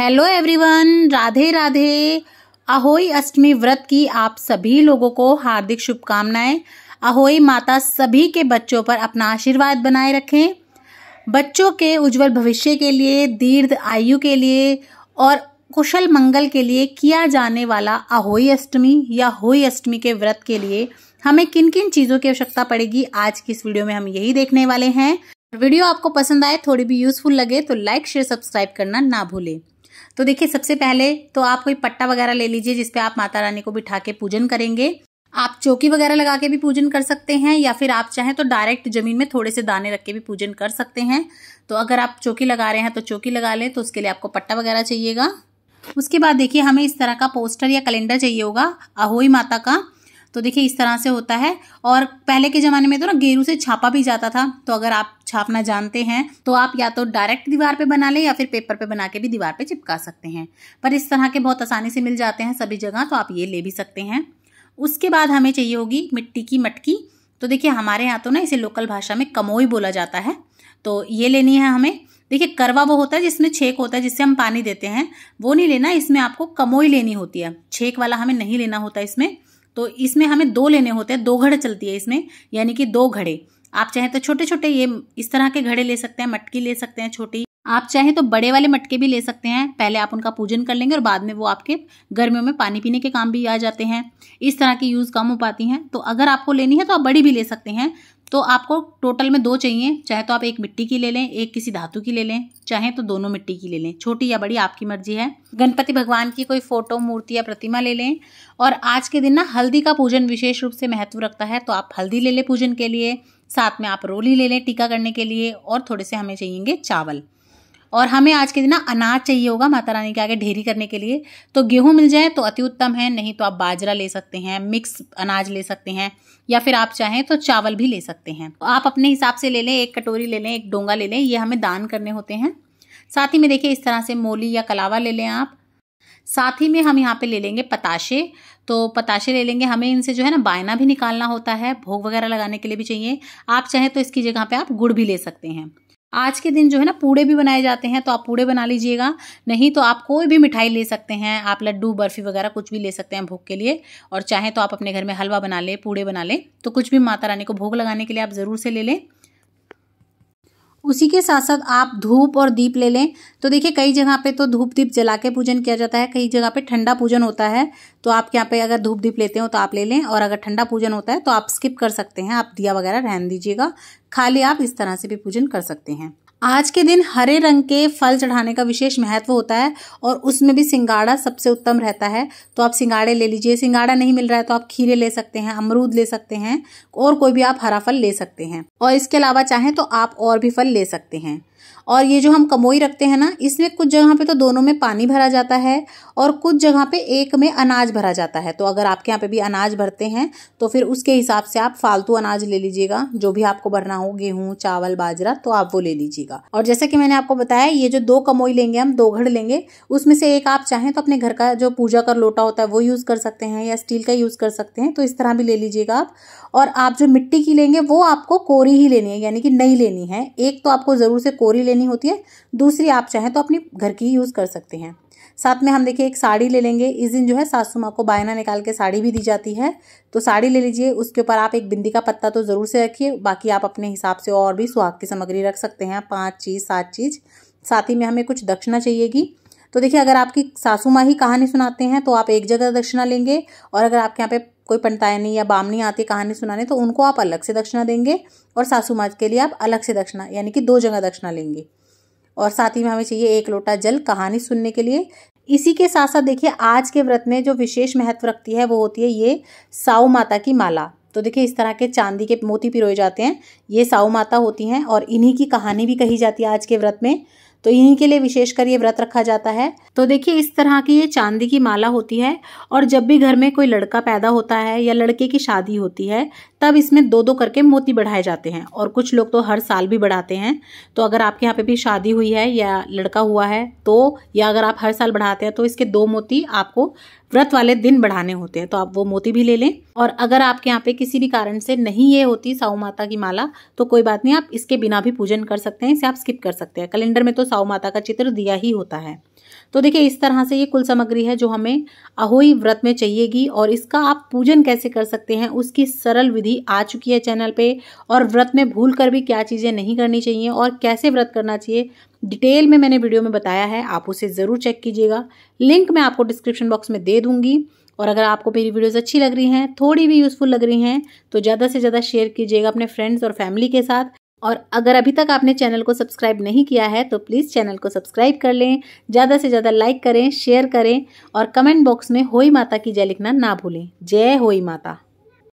hello everyone Radhe Radhe Ahoi Ashtami व्रत की आप सभी लोगों को हार्दिक शुभकामनाएं अहोई माता सभी के बच्चों पर अपना आशीर्वाद बनाए रखें बच्चों के उज्जवल भविष्य के लिए दीर्घ आयु के लिए और कुशल मंगल के लिए किया जाने वाला अहोई अष्टमी या होई अष्टमी के व्रत के लिए हमें किन किन चीज़ों की आवश्यकता पड़ेगी आज की इस वीडियो में हम यही देखने वाले हैं वीडियो आपको पसंद आए थोड़ी भी यूजफुल लगे तो लाइक शेयर सब्सक्राइब करना ना भूलें तो देखिए सबसे पहले तो आप कोई पट्टा वगैरह ले लीजिए जिसपे आप माता रानी को बिठा के पूजन करेंगे आप चौकी वगैरह लगा के भी पूजन कर सकते हैं या फिर आप चाहें तो डायरेक्ट जमीन में थोड़े से दाने रख के भी पूजन कर सकते हैं तो अगर आप चौकी लगा रहे हैं तो चौकी लगा लें तो उसके लिए आपको पट्टा वगैरह चाहिएगा उसके बाद देखिए हमें इस तरह का पोस्टर या कैलेंडर चाहिए होगा अहोई माता का तो देखिए इस तरह से होता है और पहले के ज़माने में तो ना गेरू से छापा भी जाता था तो अगर आप छापना जानते हैं तो आप या तो डायरेक्ट दीवार पे बना लें या फिर पेपर पे बना के भी दीवार पे चिपका सकते हैं पर इस तरह के बहुत आसानी से मिल जाते हैं सभी जगह तो आप ये ले भी सकते हैं उसके बाद हमें चाहिए होगी मिट्टी की मटकी तो देखिए हमारे यहाँ तो ना इसे लोकल भाषा में कमोई बोला जाता है तो ये लेनी है हमें देखिए करवा वो होता है जिसमें छेक होता है जिससे हम पानी देते हैं वो नहीं लेना इसमें आपको कमोई लेनी होती है छेक वाला हमें नहीं लेना होता इसमें तो इसमें हमें दो लेने होते हैं दो घड़े चलती है इसमें यानी कि दो घड़े आप चाहें तो छोटे छोटे ये इस तरह के घड़े ले सकते हैं मटकी ले सकते हैं छोटी आप चाहें तो बड़े वाले मटके भी ले सकते हैं पहले आप उनका पूजन कर लेंगे और बाद में वो आपके गर्मियों में पानी पीने के काम भी आ जाते हैं इस तरह की यूज़ कम हो पाती हैं तो अगर आपको लेनी है तो आप बड़ी भी ले सकते हैं तो आपको टोटल में दो चाहिए चाहे तो आप एक मिट्टी की ले लें एक किसी धातु की ले लें चाहे तो दोनों मिट्टी की ले लें छोटी या बड़ी आपकी मर्जी है गणपति भगवान की कोई फोटो मूर्ति या प्रतिमा ले लें और आज के दिन ना हल्दी का पूजन विशेष रूप से महत्व रखता है तो आप हल्दी ले लें पूजन के लिए साथ में आप रोली ले लें टीका करने के लिए और थोड़े से हमें चाहिएंगे चावल और हमें आज के दिन ना अनाज चाहिए होगा माता रानी के आगे ढेरी करने के लिए तो गेहूँ मिल जाए तो अति उत्तम है नहीं तो आप बाजरा ले सकते हैं मिक्स अनाज ले सकते हैं या फिर आप चाहें तो चावल भी ले सकते हैं तो आप अपने हिसाब से ले लें एक कटोरी ले लें एक डोंगा ले लें ये हमें दान करने होते हैं साथ ही में देखिए इस तरह से मोली या कलावा ले लें आप साथ ही में हम यहाँ पे ले लेंगे पताशे तो पताशे ले लेंगे हमें इनसे जो है ना बायना भी निकालना होता है भोग वगैरह लगाने के लिए भी चाहिए आप चाहें तो इसकी जगह पे आप गुड़ भी ले सकते हैं आज के दिन जो है ना पूड़े भी बनाए जाते हैं तो आप पूड़े बना लीजिएगा नहीं तो आप कोई भी मिठाई ले सकते हैं आप लड्डू बर्फ़ी वगैरह कुछ भी ले सकते हैं भोग के लिए और चाहे तो आप अपने घर में हलवा बना लें पूड़े बना लें तो कुछ भी माता रानी को भोग लगाने के लिए आप ज़रूर से ले लें उसी के साथ साथ आप धूप और दीप ले लें तो देखिए कई जगह पे तो धूप दीप जला के पूजन किया जाता है कई जगह पे ठंडा पूजन होता है तो आप यहाँ पे अगर धूप दीप लेते हो तो आप ले लें और अगर ठंडा पूजन होता है तो आप स्किप कर सकते हैं आप दिया वगैरह रहन दीजिएगा खाली आप इस तरह से भी पूजन कर सकते हैं आज के दिन हरे रंग के फल चढ़ाने का विशेष महत्व होता है और उसमें भी सिंगाड़ा सबसे उत्तम रहता है तो आप सिंगाड़े ले लीजिए सिंगाड़ा नहीं मिल रहा है तो आप खीरे ले सकते हैं अमरूद ले सकते हैं और कोई भी आप हरा फल ले सकते हैं और इसके अलावा चाहें तो आप और भी फल ले सकते हैं और ये जो हम कमोई रखते हैं ना इसमें कुछ जगह पे तो दोनों में पानी भरा जाता है और कुछ जगह पे एक में अनाज भरा जाता है तो अगर आपके यहाँ पे भी अनाज भरते हैं तो फिर उसके हिसाब से आप फालतू अनाज ले लीजिएगा जो भी आपको भरना हो गेहूँ चावल बाजरा तो आप वो ले लीजिएगा और जैसे कि मैंने आपको बताया ये जो दो कमोई लेंगे हम दो घड़ लेंगे उसमें से एक आप चाहें तो अपने घर का जो पूजा कर लोटा होता है वो यूज़ कर सकते हैं या स्टील का यूज़ कर सकते हैं तो इस तरह भी ले लीजिएगा आप और आप जो मिट्टी की लेंगे वो आपको कोरी ही लेनी है यानी कि नहीं लेनी है एक तो आपको ज़रूर से कोरी बोरी लेनी होती है दूसरी आप चाहें तो अपने घर की यूज़ कर सकते हैं साथ में हम देखिए एक साड़ी ले लेंगे इस दिन जो है सासू माँ को बायना निकाल के साड़ी भी दी जाती है तो साड़ी ले लीजिए उसके ऊपर आप एक बिंदी का पत्ता तो ज़रूर से रखिए बाकी आप अपने हिसाब से और भी सुहाग की सामग्री रख सकते हैं पाँच चीज़ सात चीज़ साथ ही में हमें कुछ दक्षिणा चाहिएगी तो देखिए अगर आपकी सासू माँ ही कहानी सुनाते हैं तो आप एक जगह दक्षिणा लेंगे और अगर आपके यहाँ पे कोई पंतायनी या बामनी आती कहानी सुनाने तो उनको आप अलग से दक्षिणा देंगे और सासू माँ के लिए आप अलग से दक्षिणा यानी कि दो जगह दक्षिणा लेंगे और साथ ही में हमें चाहिए एक लोटा जल कहानी सुनने के लिए इसी के साथ साथ देखिए आज के व्रत में जो विशेष महत्व रखती है वो होती है ये साऊ माता की माला तो देखिए इस तरह के चांदी के मोती पिरोए जाते हैं ये साऊ माता होती हैं और इन्हीं की कहानी भी कही जाती है आज के व्रत में तो इन्हीं के लिए विशेषकर ये व्रत रखा जाता है तो देखिए इस तरह की ये चांदी की माला होती है और जब भी घर में कोई लड़का पैदा होता है या लड़के की शादी होती है तब इसमें दो दो करके मोती बढ़ाए जाते हैं और कुछ लोग तो हर साल भी बढ़ाते हैं तो अगर आपके यहाँ पे भी शादी हुई है या लड़का हुआ है तो या अगर आप हर साल बढ़ाते हैं तो इसके दो मोती आपको व्रत वाले दिन बढ़ाने होते हैं तो आप वो मोती भी ले लें और अगर आपके यहाँ पे किसी भी कारण से नहीं ये होती साहू माता की माला तो कोई बात नहीं आप इसके बिना भी पूजन कर सकते हैं इसे आप स्किप कर सकते हैं कैलेंडर में तो साऊ माता का चित्र दिया ही होता है तो देखिए इस तरह से ये कुल सामग्री है जो हमें अहोई व्रत में चाहिएगी और इसका आप पूजन कैसे कर सकते हैं उसकी सरल विधि आ चुकी है चैनल पे और व्रत में भूल कर भी क्या चीज़ें नहीं करनी चाहिए और कैसे व्रत करना चाहिए डिटेल में मैंने वीडियो में बताया है आप उसे ज़रूर चेक कीजिएगा लिंक मैं आपको डिस्क्रिप्शन बॉक्स में दे दूँगी और अगर आपको मेरी वीडियोज़ अच्छी लग रही हैं थोड़ी भी यूज़फुल लग रही हैं तो ज़्यादा से ज़्यादा शेयर कीजिएगा अपने फ्रेंड्स और फैमिली के साथ और अगर अभी तक आपने चैनल को सब्सक्राइब नहीं किया है तो प्लीज़ चैनल को सब्सक्राइब कर लें ज़्यादा से ज़्यादा लाइक करें शेयर करें और कमेंट बॉक्स में होई माता की जय लिखना ना भूलें जय होई माता